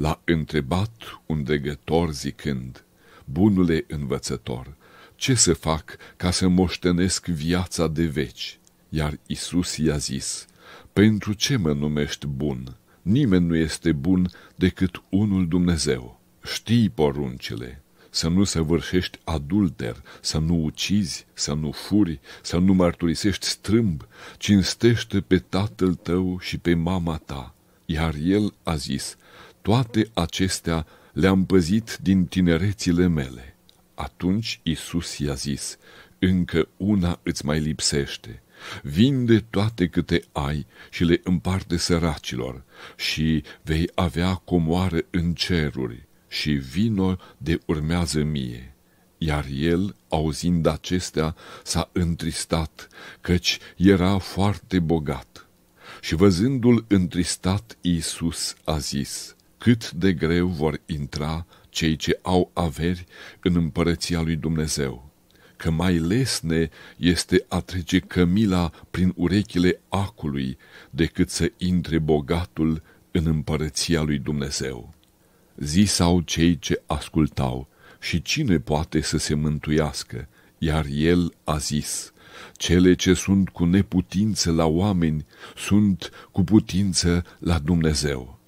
L-a întrebat un dregător zicând, Bunule învățător, ce să fac ca să moștenesc viața de veci? Iar Isus i-a zis, Pentru ce mă numești bun? Nimeni nu este bun decât unul Dumnezeu. Știi poruncile, să nu săvârșești adulter, să nu ucizi, să nu furi, să nu mărturisești strâmb, cinstește pe tatăl tău și pe mama ta. Iar el a zis, toate acestea le-am păzit din tinerețile mele. Atunci Isus i-a zis, încă una îți mai lipsește. Vinde toate câte ai și le împarte săracilor și vei avea comoară în ceruri și vino de urmează mie. Iar el, auzind acestea, s-a întristat, căci era foarte bogat. Și văzându-l întristat, Iisus a zis, cât de greu vor intra cei ce au averi în împărăția lui Dumnezeu, că mai lesne este a trece cămila prin urechile acului decât să intre bogatul în împărăția lui Dumnezeu. Zisau cei ce ascultau, și cine poate să se mântuiască? Iar el a zis, cele ce sunt cu neputință la oameni sunt cu putință la Dumnezeu